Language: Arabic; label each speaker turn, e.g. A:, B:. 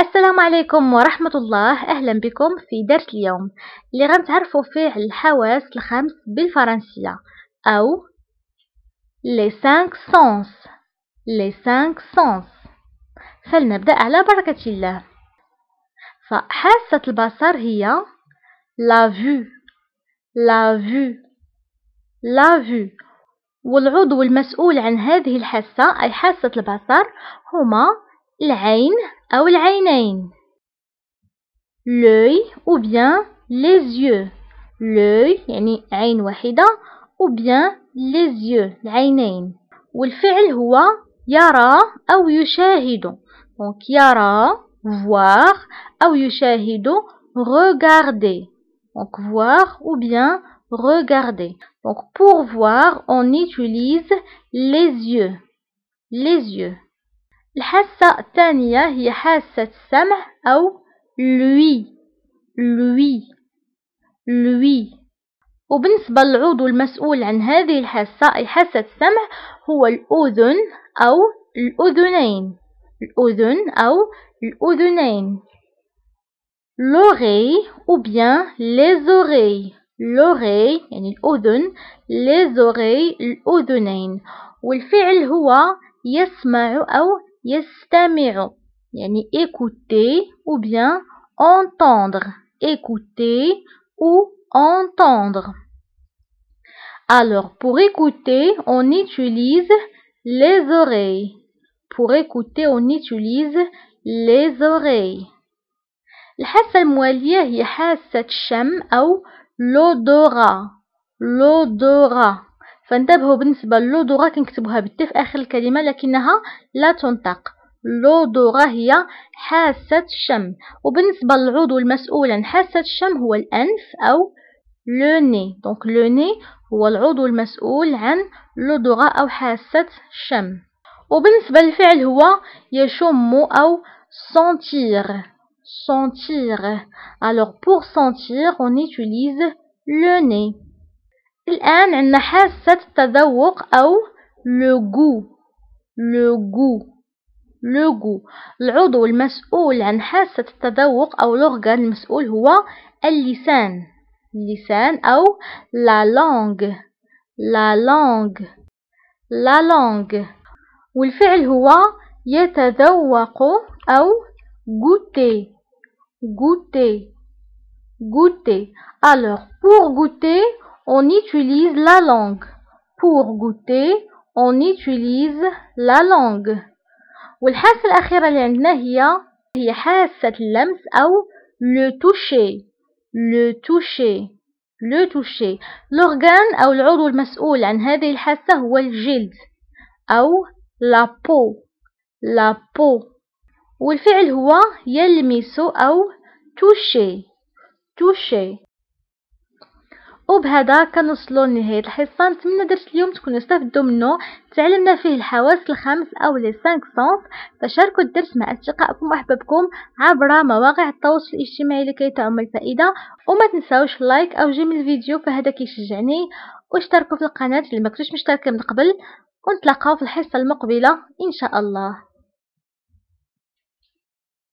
A: السلام عليكم ورحمة الله أهلا بكم في درس اليوم اللي غنتعرفوا فيه الحواس الخمس بالفرنسية أو les cinq sens les cinq sens فلنبدأ على بركة الله فحاسة البصر هي la vue la vue la vue والعضو المسؤول عن هذه الحاسة أي حاسة البصر هما l'œil ou bien les yeux l'œil يعني عين واحدة ou bien les yeux العينين والفعل هو يرى أو يشاهد donc voir ou regarder donc voir ou bien regarder donc pour voir on utilise les yeux les yeux الحاسة الثانية هي حاسة السمع أو لوي لوي لوي وبالنسبة للعضو المسؤول عن هذه الحاسة أي حاسة السمع هو الأذن أو الأذنين الأذن أو الأذنين لوغي أو بيان لزوغي لوغي يعني الأذن لزوغي الأذنين والفعل هو يسمع أو يستمع يعني écouter ou bien entendre écouter ou entendre alors pour écouter on utilise les oreilles pour écouter on utilise les oreilles الحاسة y هي حاسة الشم ou l'odorat l'odorat فانتبهوا بالنسبة للودوغا كنكتبوها بالت في آخر الكلمة لكنها لا تنطق لودوغا هي حاسة الشم وبالنسبة للعضو المسؤول عن حاسة الشم هو الأنف أو لوني دونك لوني هو العضو المسؤول عن لودوغا أو حاسة الشم وبالنسبة للفعل هو يشم أو سنتير سنتير alors pour sentir on utilise le nez الآن عندنا حاسة التذوق أو لوغو لوغو لوغو العضو المسؤول عن حاسة التذوق أو الأورغان المسؤول هو اللسان اللسان أو لا لونغ لا لونغ لا لونغ والفعل هو يتذوق أو غوتي غوتي غوتي alors pour goûter on utilise la langue. Pour goûter, on utilise la langue. والحاسة الأخيرة اللي عندنا هي هي حاسة اللمس أو le toucher le toucher le toucher l'organe أو العضو المسؤول عن هذه الحاسة هو الجلد أو la peau la peau والفعل هو يلمس أو toucher toucher وبهذا كنوصلوا لنهايه الحصه نتمنى درس اليوم تكونوا استفدتوا منه تعلمنا فيه الحواس الخمس او لي سانك سونس فشاركوا الدرس مع اصدقائكم واحبابكم عبر مواقع التواصل الاجتماعي لكي تعم الفائده وما تنساوش لايك او جيم الفيديو فهذا كيشجعني واشتركوا في القناه اللي ما كنتوش مشتركه من قبل ونتلاقاو في الحصه المقبله ان شاء الله